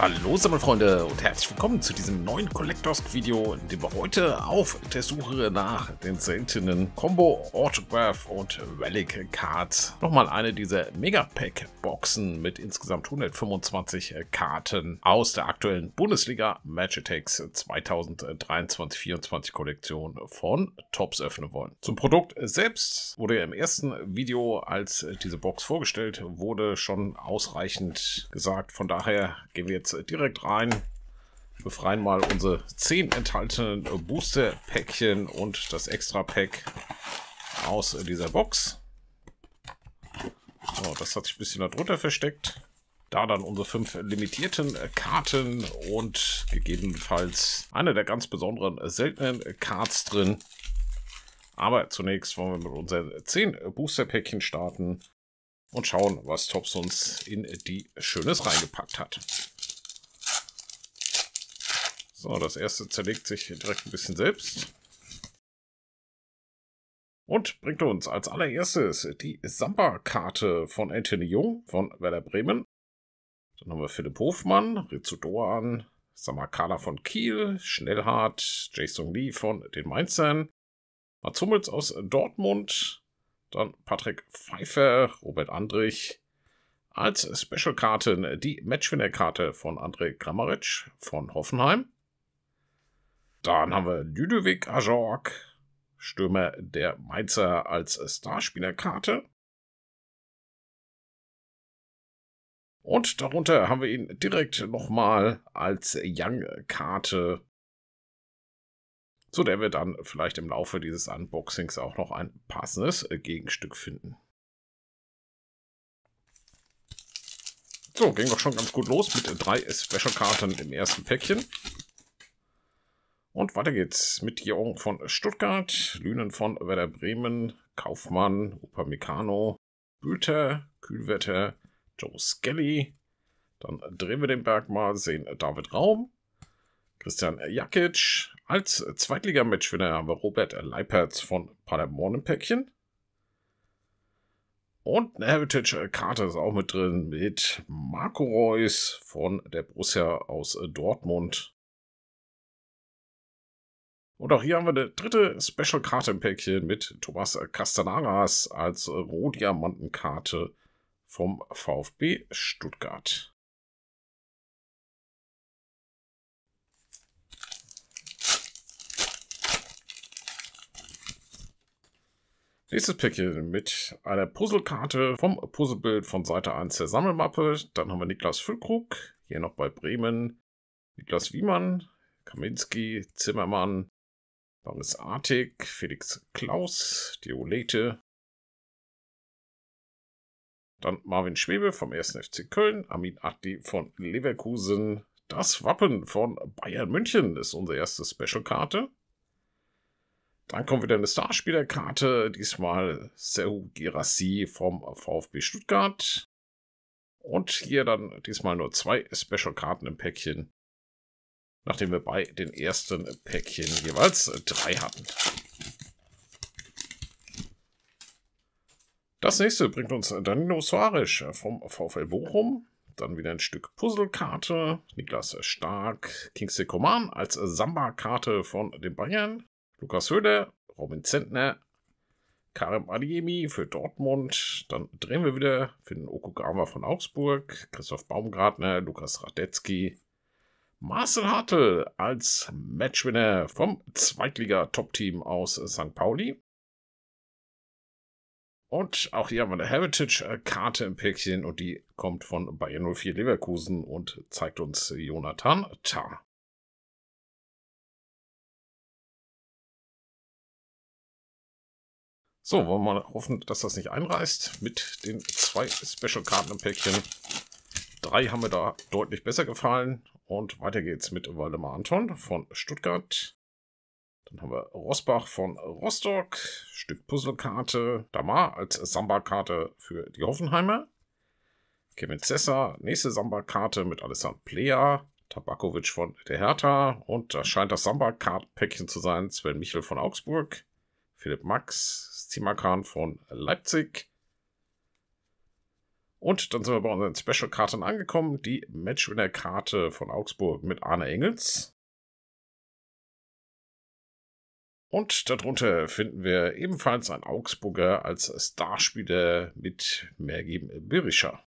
Hallo meine Freunde und herzlich willkommen zu diesem neuen Collectors Video, in dem wir heute auf der Suche nach den seltenen Combo Autograph und Relic Cards nochmal eine dieser Megapack Boxen mit insgesamt 125 äh, Karten aus der aktuellen Bundesliga Magitex 2023-24 Kollektion von Tops öffnen wollen. Zum Produkt selbst wurde ja im ersten Video, als diese Box vorgestellt wurde, schon ausreichend gesagt. Von daher gehen wir jetzt direkt, direkt rein. Befreien mal unsere zehn enthaltenen Booster-Päckchen und das Extra-Pack aus dieser Box. So, das hat sich ein bisschen darunter versteckt. Da dann unsere fünf limitierten Karten und gegebenenfalls eine der ganz besonderen seltenen Cards drin. Aber zunächst wollen wir mit unseren 10 Booster-Päckchen starten und schauen, was Tops uns in die Schönes reingepackt hat. So, das erste zerlegt sich direkt ein bisschen selbst. Und bringt uns als allererstes die Samba-Karte von Anthony Jung von Werder Bremen. Dann haben wir Philipp Hofmann, Rizzo Doan, Samakala von Kiel, Schnellhardt, Jason Lee von den Mainzern, Mats Hummels aus Dortmund, dann Patrick Pfeiffer, Robert Andrich. Als Special-Karten die Matchwinner-Karte von André Grammaric von Hoffenheim. Dann haben wir Ludovic Ajorg, Stürmer der Mainzer als Starspielerkarte. Und darunter haben wir ihn direkt nochmal als Young-Karte. Zu der wir dann vielleicht im Laufe dieses Unboxings auch noch ein passendes Gegenstück finden. So, ging doch schon ganz gut los mit drei Special-Karten im ersten Päckchen. Und weiter geht's mit Jong von Stuttgart, Lünen von Werder Bremen, Kaufmann, Upamecano, Bülter, Kühlwetter, Joe Skelly. Dann drehen wir den Berg mal, sehen David Raum, Christian Jakic. Als Zweitligamatchwinner haben wir Robert Leipertz von Paderborn im Päckchen. Und eine Heritage-Karte ist auch mit drin mit Marco Reus von der Borussia aus Dortmund. Und auch hier haben wir eine dritte Special-Karte im Päckchen mit Thomas Castanaras als Rohdiamantenkarte vom VfB Stuttgart. Nächstes Päckchen mit einer Puzzlekarte vom Puzzlebild von Seite 1 der Sammelmappe. Dann haben wir Niklas Füllkrug, hier noch bei Bremen. Niklas Wiemann, Kaminski, Zimmermann, Boris Artig, Felix Klaus, Diolete, dann Marvin Schwebe vom 1. FC Köln, Amin Adli von Leverkusen. Das Wappen von Bayern München ist unsere erste Special-Karte. Dann kommt wieder eine Starspielerkarte, diesmal Seru Girassi vom VfB Stuttgart. Und hier dann diesmal nur zwei Special-Karten im Päckchen. Nachdem wir bei den ersten Päckchen jeweils drei hatten. Das nächste bringt uns Danilo Soares vom VfL Bochum. Dann wieder ein Stück Puzzlekarte. Niklas Stark, Kings Kingsley Coman als Samba-Karte von den Bayern. Lukas Höhle, Robin Zentner, Karim Adiemi für Dortmund. Dann drehen wir wieder, finden Okugawa von Augsburg, Christoph Baumgartner, Lukas Radetzky, Marcel Hartl als Matchwinner vom Zweitliga-Top-Team aus St. Pauli. Und auch hier haben wir eine Heritage-Karte im Päckchen und die kommt von Bayern 04 Leverkusen und zeigt uns Jonathan Tah. So, wollen wir mal hoffen, dass das nicht einreißt mit den zwei Special-Karten im Päckchen. Drei haben mir da deutlich besser gefallen und weiter geht's mit Waldemar Anton von Stuttgart. Dann haben wir Rosbach von Rostock, Stück Puzzlekarte, Damar als Samba-Karte für die Hoffenheimer. Kevin Cessa, nächste Samba-Karte mit Alessandro Plea, Tabakovic von der Hertha und da scheint das Samba-Kart-Päckchen zu sein, Sven Michel von Augsburg, Philipp Max, Simakan von Leipzig, und dann sind wir bei unseren Special-Karten angekommen. Die Matchwinner-Karte von Augsburg mit Arne Engels. Und darunter finden wir ebenfalls einen Augsburger als Starspieler mit Mergim Birischer.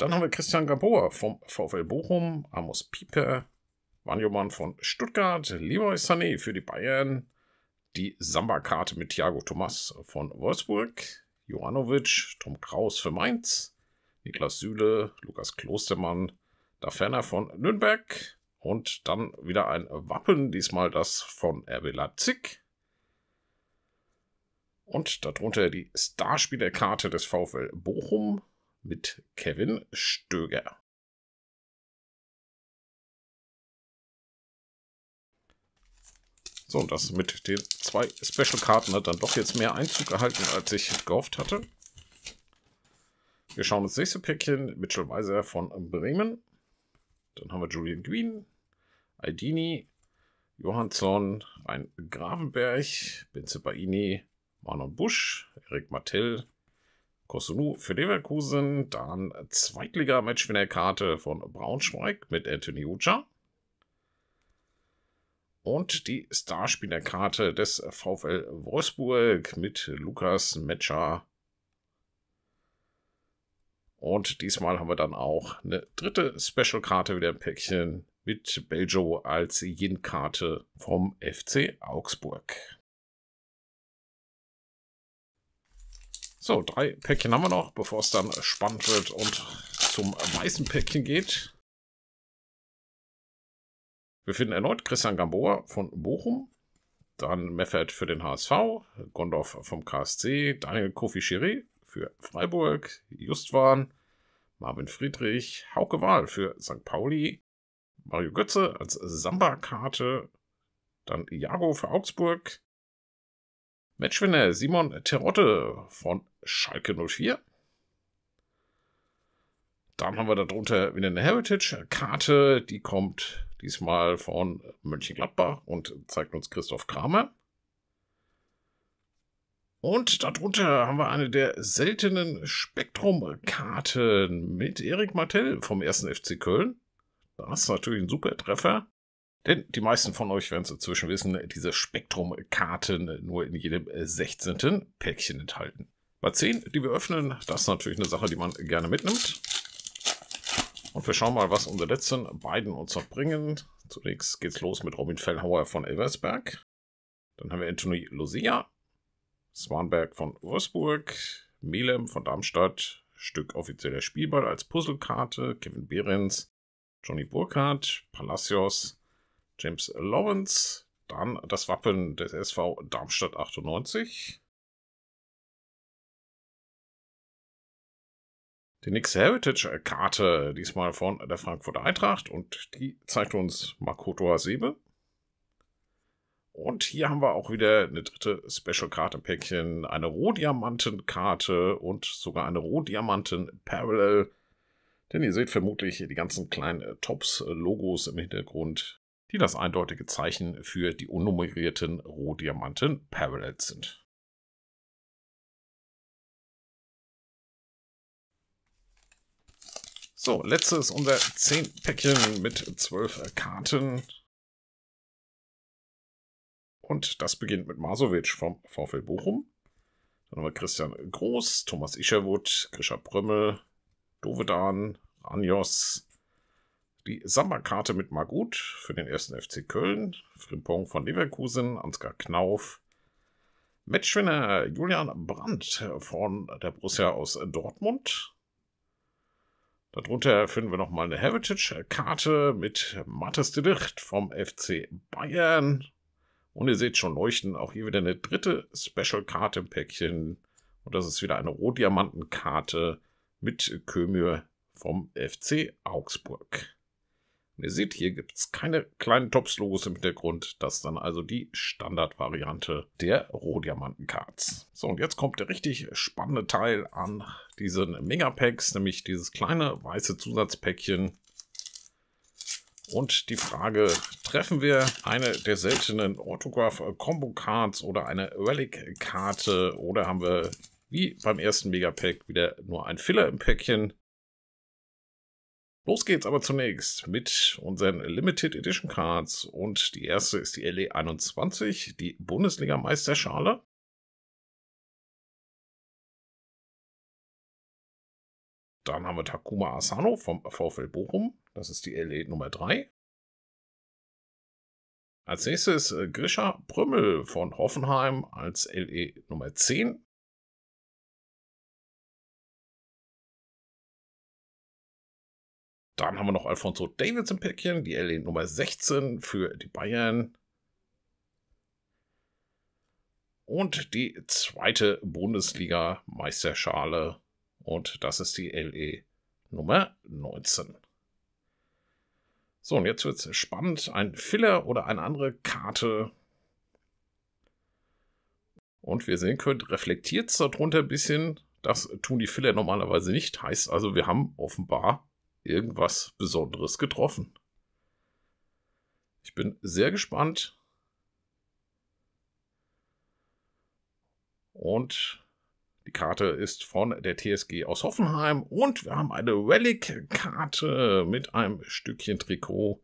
Dann haben wir Christian Gabor vom VfL Bochum, Amos Pieper, Wanjoman von Stuttgart, Leroy Sané für die Bayern, die Samba-Karte mit Thiago Thomas von Wolfsburg, Joanovic, Tom Kraus für Mainz, Niklas Süle, Lukas Klostermann, da ferner von Nürnberg und dann wieder ein Wappen, diesmal das von RB Leipzig. Und darunter die Starspielerkarte des VfL Bochum, mit Kevin Stöger. So, und das mit den zwei Special-Karten hat dann doch jetzt mehr Einzug gehalten, als ich gehofft hatte. Wir schauen uns das nächste Päckchen. Mitchell Weiser von Bremen. Dann haben wir Julian Green, Aidini, Johansson, ein Gravenberg, Benze Baini, Manon Busch, Erik Martell, Kosulu für Leverkusen, dann Zweitligamatch mit der Karte von Braunschweig mit Anthony Ucha. Und die Starspielerkarte des VfL Wolfsburg mit Lukas Metscher. Und diesmal haben wir dann auch eine dritte Special-Karte wieder im Päckchen mit Beljo als Yin-Karte vom FC Augsburg. So, drei Päckchen haben wir noch, bevor es dann spannend wird und zum weißen Päckchen geht. Wir finden erneut Christian Gamboa von Bochum, dann Meffert für den HSV, Gondorf vom KSC, Daniel Kofi Schiri für Freiburg, Justwan, Marvin Friedrich, Hauke Wahl für St. Pauli, Mario Götze als Samba-Karte, dann Iago für Augsburg, Matchwinner Simon Terotte von Schalke 04. Dann haben wir darunter wieder eine Heritage-Karte, die kommt diesmal von Mönchengladbach und zeigt uns Christoph Kramer. Und darunter haben wir eine der seltenen Spektrum-Karten mit Erik Martell vom 1. FC Köln. Das ist natürlich ein super Treffer. Denn die meisten von euch werden es inzwischen wissen, diese Spektrumkarten nur in jedem 16. Äh, Päckchen enthalten. Bei 10, die wir öffnen, das ist natürlich eine Sache, die man gerne mitnimmt. Und wir schauen mal, was unsere letzten beiden uns noch bringen. Zunächst geht's los mit Robin Fellhauer von Elversberg. Dann haben wir Anthony Lucia, Swanberg von Wolfsburg, Melem von Darmstadt, Stück offizieller Spielball als Puzzlekarte, Kevin Behrens, Johnny Burkhardt, Palacios, James Lawrence. Dann das Wappen des SV Darmstadt 98. Die Nix Heritage-Karte, diesmal von der Frankfurter Eintracht und die zeigt uns Makoto Hasebe. Und hier haben wir auch wieder eine dritte Special-Karte-Päckchen, eine Rohdiamanten-Karte und sogar eine Rohdiamanten-Parallel. Denn ihr seht vermutlich die ganzen kleinen Tops-Logos im Hintergrund die das eindeutige Zeichen für die unnummerierten Rohdiamanten Parallels sind. So, letztes unser 10 Päckchen mit 12 Karten. Und das beginnt mit Masovic vom VfL Bochum. Dann haben wir Christian Groß, Thomas Isherwood, Grisha Brümmel, Dovedan, Anjos, die Samba-Karte mit Magut für den ersten FC Köln, Frimpong von Leverkusen, Ansgar Knauf, Matchwinner Julian Brandt von der Borussia aus Dortmund. Darunter finden wir nochmal eine Heritage-Karte mit Mattes de Licht vom FC Bayern. Und ihr seht schon leuchten, auch hier wieder eine dritte Special-Karte im Päckchen. Und das ist wieder eine Rotdiamantenkarte mit Kömür vom FC Augsburg ihr seht, hier gibt es keine kleinen Tops-Logos im Hintergrund. Das ist dann also die Standardvariante der Rohdiamanten-Cards. So, und jetzt kommt der richtig spannende Teil an diesen Megapacks, nämlich dieses kleine weiße Zusatzpäckchen. Und die Frage, treffen wir eine der seltenen Autograph-Combo-Cards oder eine Relic-Karte oder haben wir wie beim ersten Megapack wieder nur ein Filler im Päckchen? Los geht's aber zunächst mit unseren Limited Edition Cards und die erste ist die LE21, die Bundesliga-Meisterschale. Dann haben wir Takuma Asano vom VfL Bochum, das ist die LE Nummer 3. Als nächstes äh, Grisha Prümmel von Hoffenheim als LE Nummer 10. Dann haben wir noch Alfonso Davids im Päckchen, die LE Nummer 16 für die Bayern. Und die zweite Bundesliga-Meisterschale. Und das ist die LE Nummer 19. So, und jetzt wird es spannend. Ein Filler oder eine andere Karte. Und wir sehen könnt, reflektiert es darunter ein bisschen. Das tun die Filler normalerweise nicht. Heißt also, wir haben offenbar irgendwas Besonderes getroffen. Ich bin sehr gespannt. Und die Karte ist von der TSG aus Hoffenheim. Und wir haben eine Relic-Karte mit einem Stückchen Trikot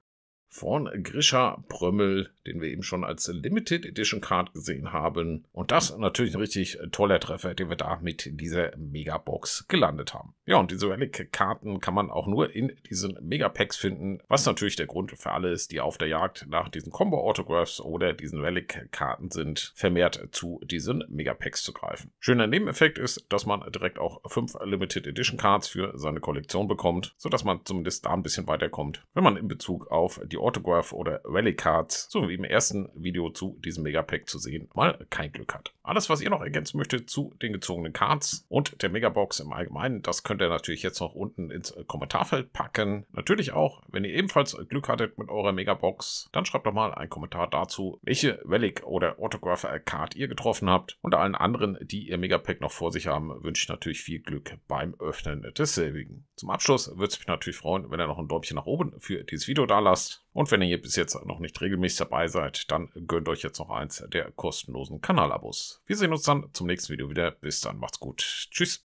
von Grisha Prömmel, den wir eben schon als Limited Edition Card gesehen haben. Und das natürlich ein richtig äh, toller Treffer, den wir da mit dieser Megabox gelandet haben. Ja, und diese Relic-Karten kann man auch nur in diesen Megapacks finden, was natürlich der Grund für alle ist, die auf der Jagd nach diesen Combo-Autographs oder diesen Relic-Karten sind, vermehrt zu diesen Megapacks zu greifen. Schöner Nebeneffekt ist, dass man direkt auch fünf Limited Edition Cards für seine Kollektion bekommt, sodass man zumindest da ein bisschen weiterkommt, wenn man in Bezug auf die die Autograph oder Rally Cards, so wie im ersten Video zu diesem Megapack zu sehen, mal kein Glück hat. Alles, was ihr noch ergänzen möchtet zu den gezogenen Cards und der Megabox im Allgemeinen, das könnt ihr natürlich jetzt noch unten ins äh, Kommentarfeld packen. Natürlich auch, wenn ihr ebenfalls Glück hattet mit eurer Megabox, dann schreibt doch mal einen Kommentar dazu, welche Relic oder Autograph Card ihr getroffen habt. Und allen anderen, die ihr Megapack noch vor sich haben, wünsche ich natürlich viel Glück beim Öffnen desselbigen. Zum Abschluss würde es mich natürlich freuen, wenn ihr noch ein Däumchen nach oben für dieses Video da lasst. Und wenn ihr hier bis jetzt noch nicht regelmäßig dabei seid, dann gönnt euch jetzt noch eins der kostenlosen Kanalabos. Wir sehen uns dann zum nächsten Video wieder. Bis dann, macht's gut. Tschüss.